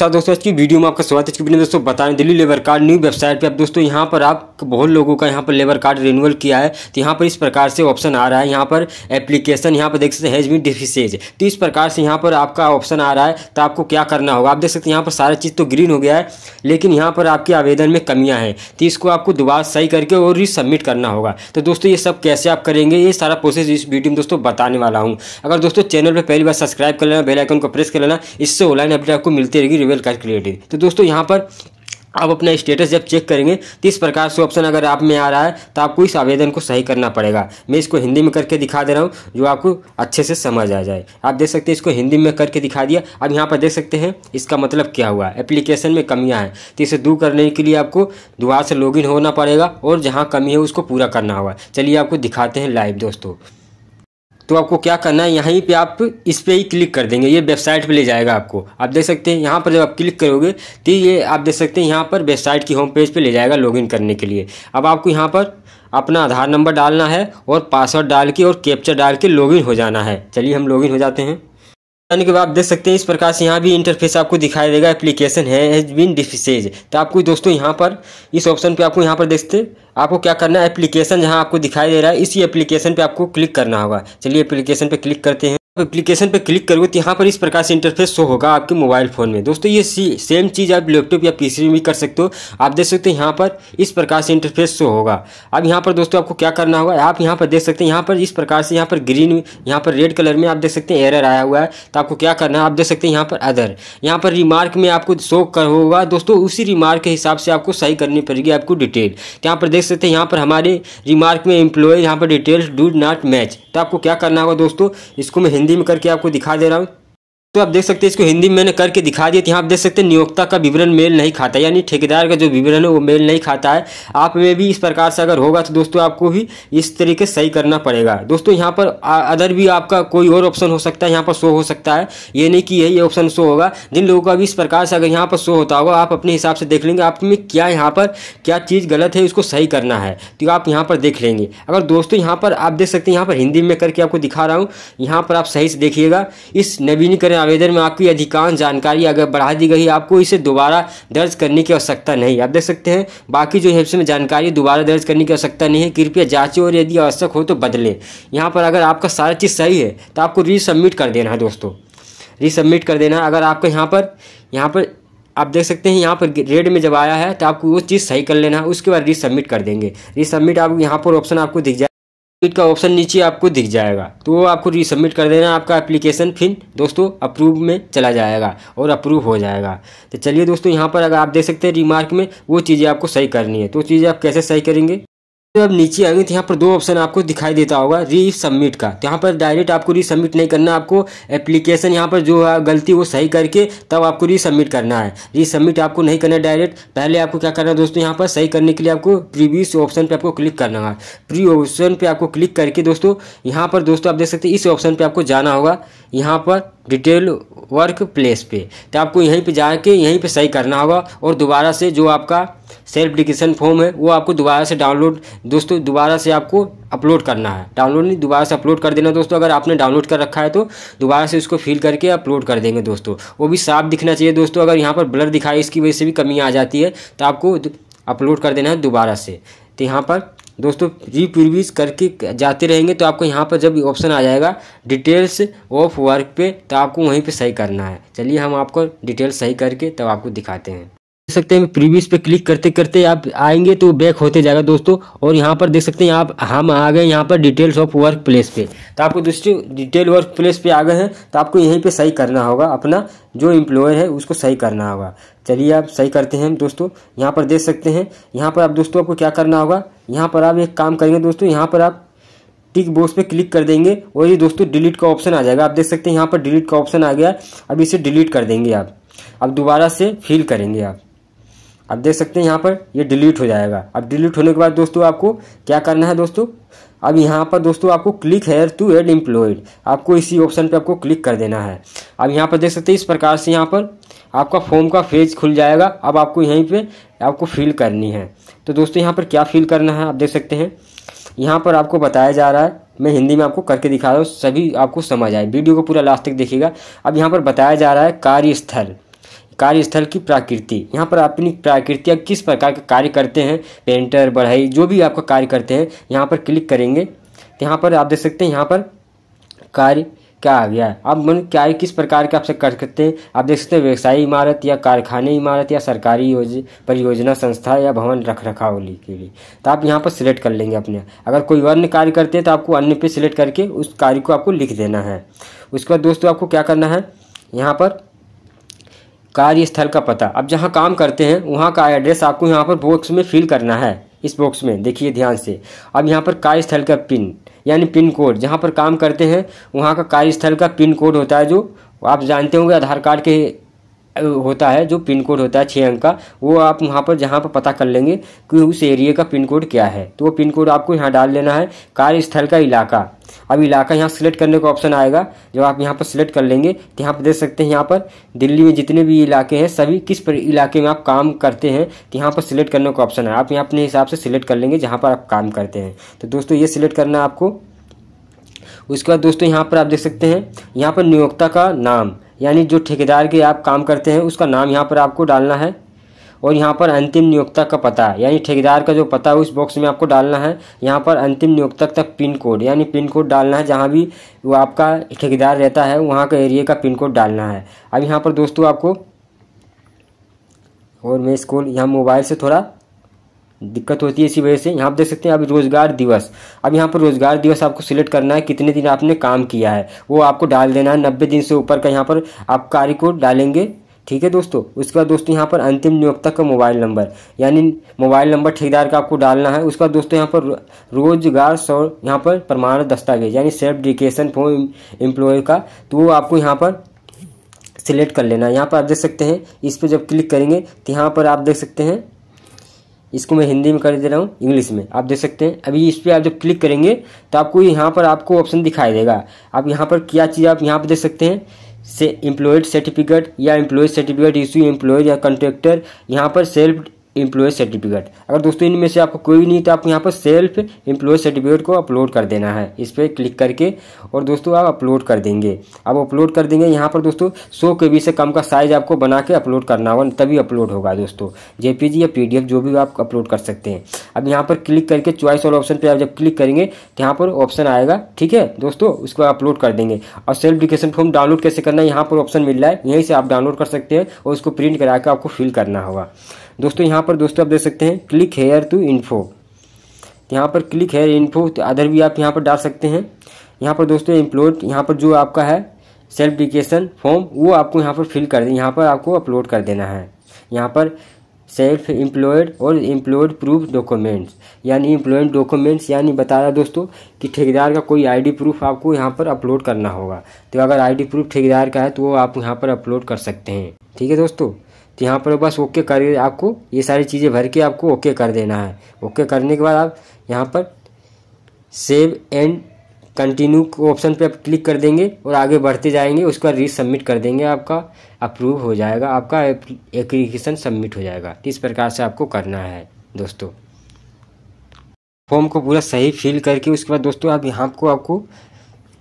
अच्छा दोस्तों आज की वीडियो में आपका स्वागत है आज बिना दोस्तों बताएं Delhi labour card new website पे आप दोस्तों यहाँ पर आप बहुत लोगों का यहाँ पर लेबर कार्ड रिन्यूअल किया है तो यहाँ पर इस प्रकार से ऑप्शन आ रहा है यहाँ पर एप्लीकेशन यहाँ पर देख सकते हैं बीन डिफिसेज तो इस प्रकार से यहाँ पर आपका ऑप्शन आ रहा है तो आपको क्या करना होगा आप देख सकते हैं यहाँ पर सारा चीज़ तो ग्रीन हो गया है लेकिन यहाँ पर आपके आवेदन में कमियाँ हैं तो इसको आपको दोबारा सही करके और रिसबमिट करना होगा तो दोस्तों ये सब कैसे आप करेंगे ये सारा प्रोसेस इस वीडियो में दोस्तों बताने वाला हूँ अगर दोस्तों चैनल पर पहली बार सब्सक्राइब कर लेना बेलाइकन को प्रेस कर लेना इससे ऑनलाइन अपडेट आपको मिलती रहेगी वेरिएबल कैलकुलेटेड तो दोस्तों यहाँ पर आप अपना स्टेटस जब चेक करेंगे तो इस प्रकार से ऑप्शन अगर आप में आ रहा है तो आपको इस आवेदन को सही करना पड़ेगा मैं इसको हिंदी में करके दिखा दे रहा हूँ जो आपको अच्छे से समझ आ जाए आप देख सकते हैं इसको हिंदी में करके दिखा दिया अब यहाँ पर देख सकते हैं इसका मतलब क्या हुआ एप्लीकेशन में कमियाँ हैं तो इसे दूर करने के लिए आपको दोबारा से लॉग होना पड़ेगा और जहाँ कमी है उसको पूरा करना होगा चलिए आपको दिखाते हैं लाइव दोस्तों तो आपको क्या करना है यहीं पे आप इस पर ही क्लिक कर देंगे ये वेबसाइट पे ले जाएगा आपको आप देख सकते हैं यहाँ पर जब आप क्लिक करोगे तो ये आप देख सकते हैं यहाँ पर वेबसाइट की होम पेज पे ले जाएगा लॉगिन करने के लिए अब आपको यहाँ पर अपना आधार नंबर डालना है और पासवर्ड डाल के और कैप्चर डाल के लॉगिन हो जाना है चलिए हम लॉगिन हो जाते हैं यानी कि आप देख सकते हैं इस प्रकार से यहाँ भी इंटरफेस आपको दिखाई देगा एप्लीकेशन है हैज़ बिन डिफिसेज तो आपको दोस्तों यहाँ पर इस ऑप्शन पे आपको यहाँ पर देखते आपको क्या करना है एप्लीकेशन जहाँ आपको दिखाई दे रहा है इसी एप्लीकेशन पे आपको क्लिक करना होगा चलिए एप्लीकेशन पे क्लिक करते हैं एप्लीकेशन पर क्लिक करोगे तो यहाँ पर इस प्रकार से इंटरफेस शो होगा आपके मोबाइल फ़ोन में दोस्तों ये सी सेम चीज़ आप लैपटॉप या पीसी में भी कर सकते हो आप देख सकते हो यहाँ पर इस प्रकार से इंटरफेस शो होगा अब यहाँ पर दोस्तों आपको क्या करना होगा आप यहाँ पर देख सकते हैं यहाँ पर इस प्रकार से यहाँ पर ग्रीन यहाँ पर रेड कलर में आप देख सकते हैं एरर आया हुआ है तो आपको क्या करना है आप देख सकते हैं यहाँ पर अदर यहाँ पर रिमार्क में आपको शो कर होगा दोस्तों उसी रिमार्क के हिसाब से आपको सही करनी पड़ेगी आपको डिटेल तो यहाँ पर देख सकते हैं यहाँ पर हमारे रिमार्क में एम्प्लॉय यहाँ पर डिटेल्स डू नॉट मैच तो आपको क्या करना होगा दोस्तों इसको मैं हिंदी हिंदी में करके आपको दिखा दे रहा हूँ तो आप देख सकते हैं इसको हिंदी में मैंने करके दिखा दिया तो यहाँ आप देख सकते हैं नियोक्ता का विवरण मेल नहीं खाता यानी ठेकेदार का जो विवरण है वो मेल नहीं खाता है आप में भी इस प्रकार से अगर होगा तो दोस्तों आपको भी इस तरीके सही करना पड़ेगा दोस्तों यहाँ पर अदर भी आपका कोई और ऑप्शन हो सकता है यहाँ पर शो हो सकता है ये नहीं कि यही ऑप्शन शो होगा जिन लोगों का भी इस प्रकार से अगर यहाँ पर शो होता होगा आप अपने हिसाब से देख लेंगे आप में क्या यहाँ पर क्या चीज़ गलत है उसको सही करना है तो आप यहाँ पर देख लेंगे अगर दोस्तों यहाँ पर आप देख सकते हैं यहाँ पर हिंदी में करके आपको दिखा रहा हूँ यहाँ पर आप सही से देखिएगा इस नवीनीकरण आवेदन में आपकी अधिकांश जानकारी अगर बढ़ा दी गई आपको इसे दोबारा दर्ज करने की आवश्यकता नहीं आप देख सकते हैं बाकी जो हेप्स में जानकारी दोबारा दर्ज करने की आवश्यकता नहीं है कृपया जाँचें और यदि आवश्यक हो तो बदलें यहाँ पर अगर आपका सारा चीज़ सही है तो आपको रीसबमिट कर देना है दोस्तों रीसबमिट कर देना अगर आपको यहाँ पर यहाँ पर आप देख सकते हैं यहाँ पर रेड में जब आया है तो आपको वो चीज़ सही कर लेना है उसके बाद रीसबमिट कर देंगे रीसबमिट आप यहाँ पर ऑप्शन आपको दिख जाए सबमिट का ऑप्शन नीचे आपको दिख जाएगा तो वो आपको रिसबमिट कर देना आपका एप्लीकेशन फिर दोस्तों अप्रूव में चला जाएगा और अप्रूव हो जाएगा तो चलिए दोस्तों यहाँ पर अगर आप देख सकते हैं रिमार्क में वो चीज़ें आपको सही करनी है तो चीज़ें आप कैसे सही करेंगे जब आप नीचे आएंगे तो यहाँ पर दो ऑप्शन आपको दिखाई देता होगा री सबमिट का तो यहाँ पर डायरेक्ट आपको री सबमिट नहीं करना आपको एप्लीकेशन यहाँ पर जो है गलती वो सही करके तब आपको री सबमिट करना है री सबमिट आपको नहीं करना डायरेक्ट पहले आपको क्या करना है दोस्तों यहाँ पर सही करने के लिए आपको प्रीवियस ऑप्शन पर आपको क्लिक करना है प्री ऑप्शन पर आपको क्लिक करके दोस्तों यहाँ पर दोस्तों आप देख सकते इस ऑप्शन पर आपको जाना होगा यहाँ पर डिटेल वर्क प्लेस पे तो आपको यहीं पर जाके यहीं पर सही करना होगा और दोबारा से जो आपका सेल्फ एप्लीकेशन फॉर्म है वो आपको दोबारा से डाउनलोड दोस्तों दोबारा से आपको अपलोड करना है डाउनलोड नहीं दोबारा से अपलोड कर देना दोस्तों अगर आपने डाउनलोड कर रखा है तो दोबारा से उसको फिल करके अपलोड कर देंगे दोस्तों वो भी साफ दिखना चाहिए दोस्तों अगर यहाँ पर ब्लर दिखाई इसकी वजह से भी कमी आ जाती है तो आपको अपलोड कर देना है दोबारा से तो यहाँ पर दोस्तों रिप्रीव्यूज करके जाते रहेंगे तो आपको यहाँ पर जब ऑप्शन आ जाएगा डिटेल्स ऑफ वर्क पे तो आपको वहीं पे सही करना है चलिए हम आपको डिटेल सही करके तब तो आपको दिखाते हैं सकते हैं प्रीवियस पे क्लिक करते करते आप आएंगे तो बैक होते जाएगा दोस्तों और यहाँ पर देख सकते हैं आप हम आ गए यहाँ पर डिटेल्स ऑफ वर्क प्लेस पे तो आपको दूसरी डिटेल वर्क प्लेस पे आ गए हैं तो आपको यहीं पे सही करना होगा अपना जो एम्प्लॉयर है उसको सही करना होगा चलिए आप सही करते हैं दोस्तों यहाँ पर देख सकते हैं यहाँ पर आप दोस्तों आपको क्या करना होगा यहाँ पर आप एक काम करेंगे दोस्तों यहाँ पर आप टिक बॉक्स पे क्लिक कर देंगे और ये दोस्तों डिलीट का ऑप्शन आ जाएगा आप देख सकते हैं यहाँ पर डिलीट का ऑप्शन आ गया अब इसे डिलीट कर देंगे आप अब दोबारा से फिल करेंगे आप आप देख सकते हैं यहाँ पर ये डिलीट हो जाएगा अब डिलीट होने के बाद दोस्तों आपको क्या करना है दोस्तों अब यहाँ पर दोस्तों आपको click here to add employed आपको इसी ऑप्शन पे आपको क्लिक कर देना है अब यहाँ पर देख सकते हैं इस प्रकार से यहाँ पर आपका फॉर्म का फेज खुल जाएगा अब आपको यहीं पर आपको फिल करनी है तो दोस्तों यहाँ पर क्या फिल करना है आप देख सकते हैं यहाँ पर आपको बताया जा रहा है मैं हिंदी में आपको करके दिखा रहा हूँ सभी आपको समझ आए वीडियो को पूरा लास्ट तक देखिएगा अब यहाँ पर बताया जा रहा है कार्यस्थल कार्यस्थल की प्रकृति यहाँ पर अपनी प्रकृति किस प्रकार का कार्य करते हैं पेंटर बढ़ई जो भी आपका कार्य करते हैं यहाँ पर क्लिक करेंगे तो यहाँ पर आप देख सकते हैं यहाँ पर कार्य क्या आ गया है अब मन क्या है किस प्रकार के आपसे कर सकते हैं आप देख सकते हैं व्यवसायी इमारत या कारखाने इमारत या सरकारी योज परियोजना संस्था या भवन रख रखाव के लिए तो आप यहाँ पर सिलेक्ट कर लेंगे अपने अगर कोई अन्य कार्य करते हैं तो आपको अन्य पे सिलेक्ट करके उस कार्य को आपको लिख देना है उसके बाद दोस्तों आपको क्या करना है यहाँ पर कार्यस्थल का पता अब जहाँ काम करते हैं वहाँ का एड्रेस आपको यहाँ पर बॉक्स में फिल करना है इस बॉक्स में देखिए ध्यान से अब यहाँ पर कार्यस्थल का पिन यानी पिन कोड जहाँ पर काम करते हैं वहाँ का कार्यस्थल का पिन कोड होता है जो आप जानते होंगे आधार कार्ड के होता है जो पिन कोड होता है छः अंक का वो आप वहाँ पर जहाँ पर पता कर लेंगे कि उस एरिया का पिन कोड क्या है तो वो पिन कोड आपको यहाँ डाल लेना है कार्यस्थल का इलाका अब इलाका यहाँ सिलेक्ट करने का ऑप्शन आएगा जब आप यहाँ पर सिलेक्ट कर लेंगे तो यहाँ पर देख सकते हैं यहाँ पर दिल्ली में जितने भी इलाके हैं सभी किस पर इलाके में आप काम करते हैं तो यहाँ पर सिलेक्ट करने का ऑप्शन है आप यहाँ अपने हिसाब से सिलेक्ट कर लेंगे जहाँ पर आप काम करते हैं तो दोस्तों ये सिलेक्ट करना आपको उसके बाद दोस्तों यहाँ पर आप देख सकते हैं यहाँ पर नियोक्ता का नाम यानी जो ठेकेदार के आप काम करते हैं उसका नाम यहाँ पर आपको डालना है और यहाँ पर अंतिम नियोक्ता का पता यानी ठेकेदार का जो पता है उस बॉक्स में आपको डालना है यहाँ पर अंतिम नियोक्तक तक पिन कोड यानी पिन कोड डालना है जहाँ भी वो आपका ठेकेदार रहता है वहाँ का एरिया का पिन कोड डालना है अब यहाँ पर दोस्तों आपको और मैं इसको यहाँ मोबाइल से थोड़ा दिक्कत होती है इसी वजह से यहाँ पर देख सकते हैं अब रोज़गार दिवस अब यहाँ पर रोज़गार दिवस आपको सिलेक्ट करना है कितने दिन आपने काम किया है वो आपको डाल देना है नब्बे दिन से ऊपर का यहाँ पर आप कार्य को डालेंगे ठीक है दोस्तों उसके बाद दोस्तों यहाँ पर अंतिम नियोक्ता का मोबाइल नंबर यानी मोबाइल नंबर ठेकेदार का आपको डालना है उसके बाद दोस्तों यहाँ पर रोजगार सौ यहाँ पर प्रमाण दस्तावेज यानी सेल्फ डिकेशन फॉर एम्प्लॉय का तो वो आपको यहाँ पर सिलेक्ट कर लेना है यहाँ पर आप देख सकते हैं इस पर जब क्लिक करेंगे तो यहाँ पर आप देख सकते हैं इसको मैं हिंदी में कर दे रहा हूँ इंग्लिश में आप देख सकते हैं अभी इस पर आप जब क्लिक करेंगे तो आपको यहाँ पर आपको ऑप्शन दिखाई देगा आप यहाँ पर क्या चीज़ आप यहाँ पर देख सकते हैं से एम्प्लॉयड सर्टिफिकेट या एम्प्लॉयज सर्टिफिकेट इशू एम्प्लॉयज या कॉन्ट्रैक्टर यहाँ पर सेल्फ एम्प्लॉय सर्टिफिकेट अगर दोस्तों इनमें से आपको कोई नहीं तो आप यहाँ पर सेल्फ एम्प्लॉय सर्टिफिकेट को अपलोड कर देना है इस पर क्लिक करके और दोस्तों आप अपलोड कर देंगे आप अपलोड कर देंगे यहाँ पर दोस्तों सौ के से कम का साइज आपको बना के अपलोड करना होगा तभी अपलोड होगा दोस्तों जेपीजी या पीडीएफ जो भी आप अपलोड कर सकते हैं अब यहाँ पर क्लिक करके चॉइस और ऑप्शन पर आप जब क्लिक करेंगे तो यहाँ पर ऑप्शन आएगा ठीक है दोस्तों उसको अपलोड कर देंगे और सेल्फ डिकेशन फॉर्म डाउनलोड कैसे करना है यहाँ पर ऑप्शन मिल रहा है यहीं से आप डाउनलोड कर सकते हैं और उसको प्रिंट करा के आपको फिल करना होगा दोस्तों यहाँ पर दोस्तों आप देख सकते हैं क्लिक हेयर टू इन्फो यहाँ पर क्लिक हेयर इन्फो तो अदर भी आप यहाँ पर डाल सकते हैं यहाँ पर दोस्तों इम्प्लोड यहाँ पर जो आपका है सेल्फ डिकेशन फॉर्म वो आपको यहाँ पर फिल कर यहाँ पर आपको अपलोड कर देना है यहाँ पर सेल्फ एम्प्लॉयड और एम्प्लॉयड प्रूफ डॉक्यूमेंट्स यानी एम्प्लॉयड डॉक्यूमेंट्स यानी बता रहा दोस्तों कि ठेकेदार का कोई आईडी प्रूफ आपको यहाँ पर अपलोड करना होगा तो अगर आईडी प्रूफ ठेकेदार का है तो वो आप यहाँ पर अपलोड कर सकते हैं ठीक है दोस्तों तो यहाँ पर बस ओके कर आपको ये सारी चीज़ें भर के आपको ओके कर देना है ओके करने के बाद आप यहाँ पर सेव एंड कंटिन्यू ऑप्शन पे आप क्लिक कर देंगे और आगे बढ़ते जाएंगे उसका री सबमिट कर देंगे आपका अप्रूव हो जाएगा आपका एप्लीकेशन सबमिट हो जाएगा इस प्रकार से आपको करना है दोस्तों फॉर्म को पूरा सही फिल करके उसके बाद दोस्तों आप यहाँ को आपको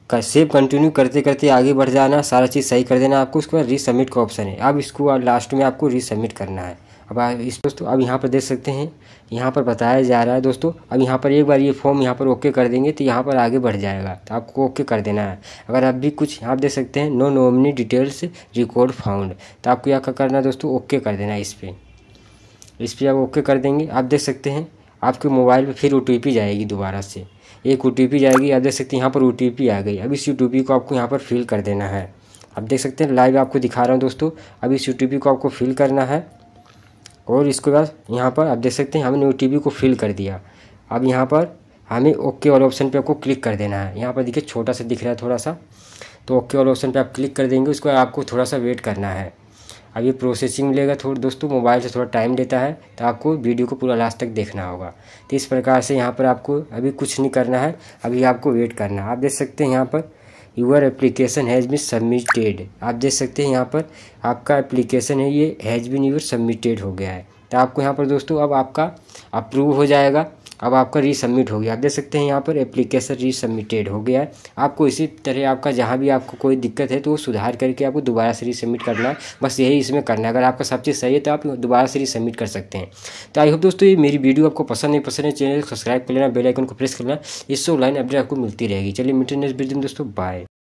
का सेव कंटिन्यू करते करते आगे बढ़ जाना सारा चीज़ सही कर देना आपको उसके बाद रीसबमिट का ऑप्शन है अब इसको लास्ट में आपको रीसबमिट करना है अब इस दोस्तों अब यहाँ पर देख सकते हैं यहाँ पर बताया जा रहा है दोस्तों अब यहाँ पर एक बार ये फॉर्म यहाँ पर ओके कर देंगे तो यहाँ पर आगे बढ़ जाएगा तो आपको ओके कर देना है अगर आप भी कुछ यहाँ देख सकते हैं no nominee details record found तो आपको यहाँ का करना है दोस्तों ओके कर देना है इस पर इस पर आप ओके कर देंगे आप देख सकते हैं आपके मोबाइल पर फिर ओ जाएगी दोबारा से एक ओ जाएगी आप देख सकते हैं यहाँ पर ओ आ गई अब इस ओ को आपको यहाँ पर फिल कर देना है आप देख सकते हैं लाइव आपको दिखा रहा हूँ दोस्तों अब इस ओ को आपको फिल करना है और इसके बाद यहाँ पर आप देख सकते हैं हमने ओ को फिल कर दिया अब यहाँ पर हमें ओके वाले ऑप्शन पे आपको क्लिक कर देना है यहाँ पर देखिए छोटा सा दिख रहा है थोड़ा सा तो ओके वाले ऑप्शन पे आप क्लिक कर देंगे उसके बाद आपको थोड़ा सा वेट करना है अभी प्रोसेसिंग लेगा थोड़ा दोस्तों मोबाइल से थोड़ा टाइम लेता है तो आपको वीडियो को पूरा लास्ट तक देखना होगा तो इस प्रकार से यहाँ पर आपको अभी कुछ नहीं करना है अभी आपको वेट करना है आप देख सकते हैं यहाँ पर your application has been submitted आप देख सकते हैं यहाँ पर आपका एप्लीकेशन है ये हैज़ बिन यूर सबमिटेड हो गया है तो आपको यहाँ पर दोस्तों अब आपका अप्रूव हो जाएगा अब आपका रीसबमिट हो गया आप देख सकते हैं यहाँ पर एप्लीकेशन रीसबमिटेड हो गया है आपको इसी तरह आपका जहाँ भी आपको कोई दिक्कत है तो वो सुधार करके आपको दोबारा से रीसबमिट करना है बस यही इसमें करना है अगर आपका सब चीज़ सही है तो आप दोबारा से रीसबमिट कर सकते हैं तो आई होप दोस्तों ये मेरी वीडियो आपको पसंद नहीं पसंद है चैनल को सब्सक्राइब कर लेना बेलाइकन को प्रेस कर लेना इससे ऑनलाइन अपडेट आपको मिलती रहेगी चलिए मिट्टी नेक्स्ट वीडियो दोस्तों बाय